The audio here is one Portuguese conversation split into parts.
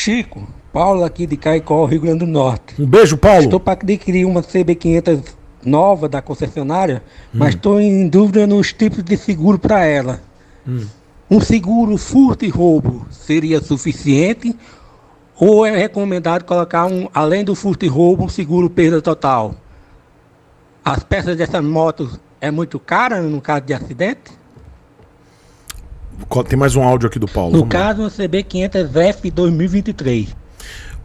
Chico, Paulo aqui de Caicó, Rio Grande do Norte. Um beijo, Paulo. Estou para adquirir uma CB500 nova da concessionária, mas estou hum. em dúvida nos tipos de seguro para ela. Hum. Um seguro furto e roubo seria suficiente ou é recomendado colocar, um, além do furto e roubo, um seguro perda total? As peças dessa moto é muito cara no caso de acidente? Tem mais um áudio aqui do Paulo. No caso, o CB500F 2023.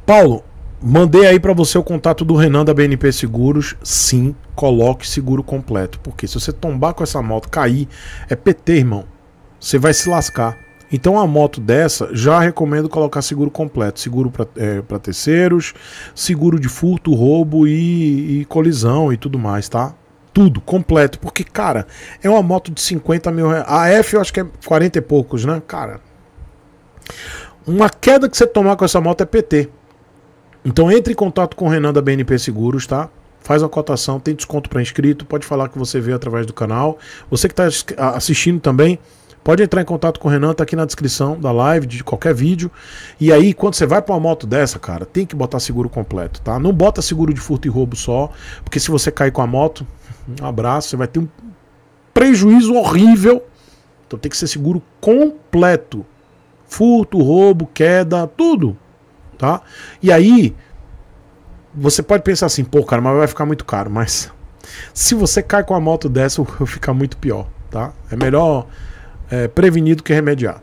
Paulo, mandei aí para você o contato do Renan da BNP Seguros. Sim, coloque seguro completo. Porque se você tombar com essa moto, cair, é PT, irmão. Você vai se lascar. Então, a moto dessa, já recomendo colocar seguro completo: seguro para é, pra terceiros, seguro de furto, roubo e, e colisão e tudo mais, tá? tudo, completo. Porque, cara, é uma moto de 50 mil reais. A F eu acho que é 40 e poucos, né? Cara, uma queda que você tomar com essa moto é PT. Então entre em contato com o Renan da BNP Seguros, tá? Faz a cotação, tem desconto para inscrito, pode falar que você vê através do canal. Você que está assistindo também, pode entrar em contato com o Renan, tá aqui na descrição da live, de qualquer vídeo. E aí, quando você vai para uma moto dessa, cara, tem que botar seguro completo, tá? Não bota seguro de furto e roubo só, porque se você cair com a moto, um abraço, você vai ter um prejuízo horrível. Então tem que ser seguro completo. Furto, roubo, queda, tudo, tá? E aí você pode pensar assim, pô, cara, mas vai ficar muito caro, mas se você cai com a moto dessa, fica muito pior, tá? É melhor é, prevenir do que remediar.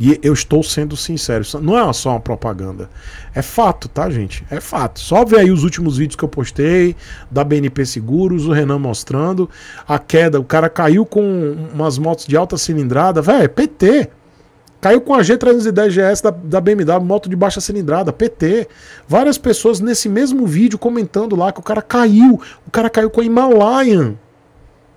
E eu estou sendo sincero, não é só uma propaganda. É fato, tá, gente? É fato. Só ver aí os últimos vídeos que eu postei da BNP Seguros, o Renan mostrando a queda. O cara caiu com umas motos de alta cilindrada, velho, PT. Caiu com a G310 GS da, da BMW, moto de baixa cilindrada, PT. Várias pessoas nesse mesmo vídeo comentando lá que o cara caiu. O cara caiu com a Himalayan.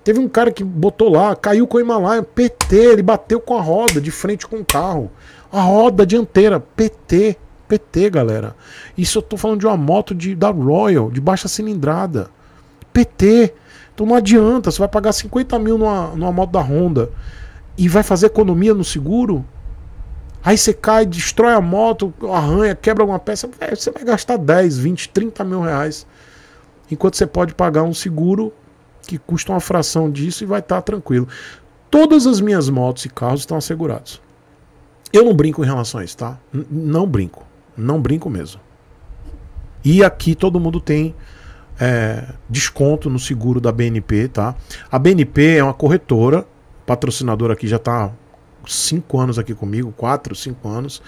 Teve um cara que botou lá, caiu com o Himalaia, PT, ele bateu com a roda de frente com o carro. A roda dianteira, PT, PT, galera. Isso eu tô falando de uma moto de, da Royal, de baixa cilindrada. PT. Então não adianta, você vai pagar 50 mil numa, numa moto da Honda e vai fazer economia no seguro? Aí você cai, destrói a moto, arranha, quebra uma peça, você vai gastar 10, 20, 30 mil reais. Enquanto você pode pagar um seguro que custa uma fração disso e vai estar tá tranquilo. Todas as minhas motos e carros estão assegurados. Eu não brinco em relação a isso, tá? N não brinco. Não brinco mesmo. E aqui todo mundo tem é, desconto no seguro da BNP, tá? A BNP é uma corretora, patrocinadora aqui já tá cinco anos aqui comigo, quatro, cinco anos,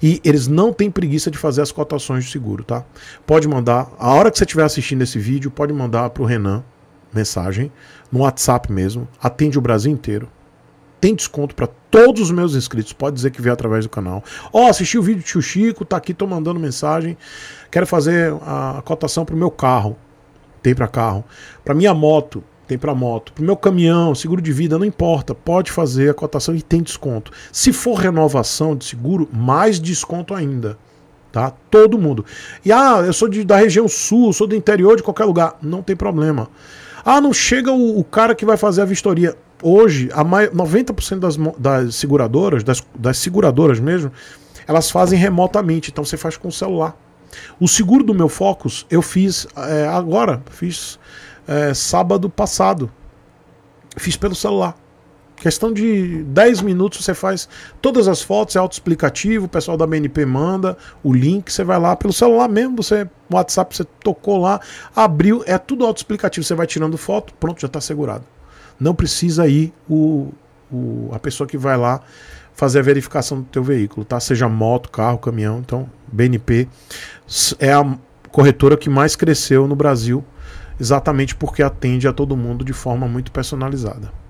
e eles não têm preguiça de fazer as cotações de seguro, tá? Pode mandar, a hora que você estiver assistindo esse vídeo, pode mandar para o Renan, mensagem, no WhatsApp mesmo, atende o Brasil inteiro. Tem desconto para todos os meus inscritos. Pode dizer que veio através do canal. Ó, oh, assisti o vídeo do tio Chico, tá aqui, tô mandando mensagem. Quero fazer a cotação pro meu carro. Tem para carro. Para minha moto, tem para moto. Pro meu caminhão, seguro de vida, não importa. Pode fazer a cotação e tem desconto. Se for renovação de seguro, mais desconto ainda tá? Todo mundo. E ah, eu sou de, da região sul, sou do interior de qualquer lugar, não tem problema. Ah, não chega o, o cara que vai fazer a vistoria. Hoje, a mai, 90% das, das seguradoras, das, das seguradoras mesmo, elas fazem remotamente. Então você faz com o celular. O seguro do meu Focus eu fiz é, agora, fiz é, sábado passado. Fiz pelo celular. Questão de 10 minutos você faz todas as fotos, é autoexplicativo, o pessoal da BNP manda o link, você vai lá pelo celular mesmo, você WhatsApp, você tocou lá, abriu, é tudo autoexplicativo, você vai tirando foto, pronto, já está segurado. Não precisa ir o, o, a pessoa que vai lá fazer a verificação do teu veículo, tá? Seja moto, carro, caminhão, então BNP é a corretora que mais cresceu no Brasil, exatamente porque atende a todo mundo de forma muito personalizada.